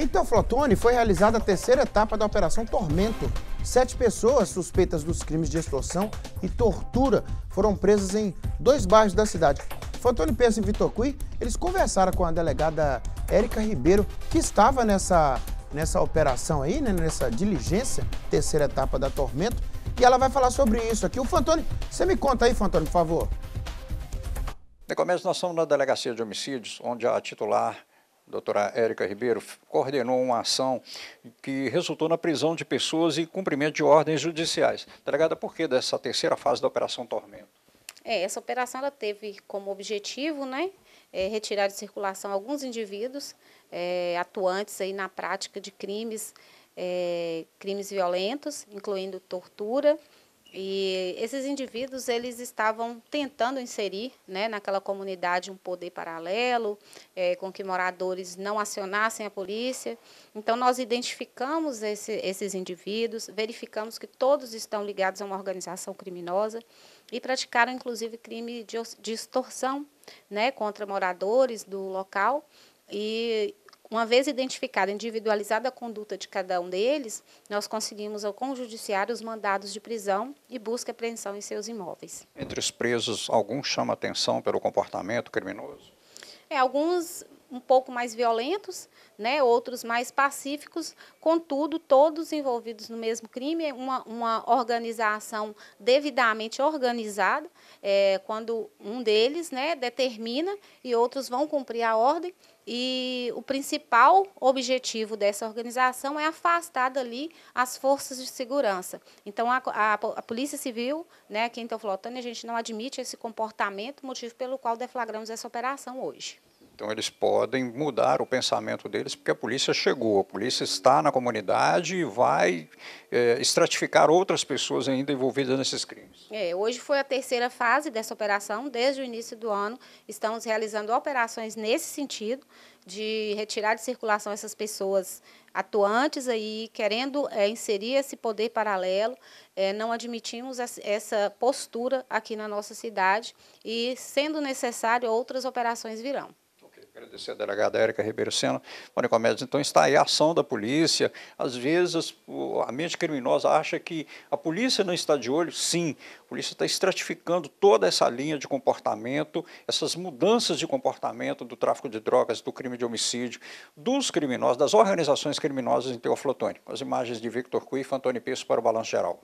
Em então, Teoflotone foi realizada a terceira etapa da Operação Tormento. Sete pessoas suspeitas dos crimes de extorsão e tortura foram presas em dois bairros da cidade. Pensa e Vitor Cui, eles conversaram com a delegada Érica Ribeiro, que estava nessa, nessa operação aí, né, nessa diligência, terceira etapa da Tormento, e ela vai falar sobre isso aqui. O Fantoni, você me conta aí, Fantoni, por favor. No começo, nós somos na delegacia de homicídios, onde a titular doutora Érica Ribeiro, coordenou uma ação que resultou na prisão de pessoas e cumprimento de ordens judiciais. Delegada, por que dessa terceira fase da Operação Tormento? É, essa operação ela teve como objetivo né, é, retirar de circulação alguns indivíduos é, atuantes aí na prática de crimes, é, crimes violentos, incluindo tortura, e esses indivíduos eles estavam tentando inserir né, naquela comunidade um poder paralelo, é, com que moradores não acionassem a polícia. Então, nós identificamos esse, esses indivíduos, verificamos que todos estão ligados a uma organização criminosa e praticaram, inclusive, crime de, de extorsão né, contra moradores do local. E uma vez identificada, individualizada a conduta de cada um deles, nós conseguimos ao Conjudiciário os mandados de prisão e busca e apreensão em seus imóveis. Entre os presos, algum chama atenção pelo comportamento criminoso? É, alguns um pouco mais violentos, né, outros mais pacíficos, contudo, todos envolvidos no mesmo crime, uma, uma organização devidamente organizada, é, quando um deles né, determina e outros vão cumprir a ordem, e o principal objetivo dessa organização é afastar dali as forças de segurança. Então, a, a, a Polícia Civil, né, aqui em Teoflotânia, a gente não admite esse comportamento, motivo pelo qual deflagramos essa operação hoje. Então eles podem mudar o pensamento deles porque a polícia chegou, a polícia está na comunidade e vai é, estratificar outras pessoas ainda envolvidas nesses crimes. É, hoje foi a terceira fase dessa operação, desde o início do ano estamos realizando operações nesse sentido de retirar de circulação essas pessoas atuantes aí querendo é, inserir esse poder paralelo. Eh, não admitimos essa postura aqui na nossa cidade e, sendo necessário, outras operações virão polícia, a delegada Érica Ribeiro Sena, Monicomédios. Então está aí a ação da polícia. Às vezes a mente criminosa acha que a polícia não está de olho. Sim, a polícia está estratificando toda essa linha de comportamento, essas mudanças de comportamento do tráfico de drogas, do crime de homicídio, dos criminosos, das organizações criminosas em Teoflotone. Com as imagens de Victor Cuif, Antônio Peço para o Balanço Geral.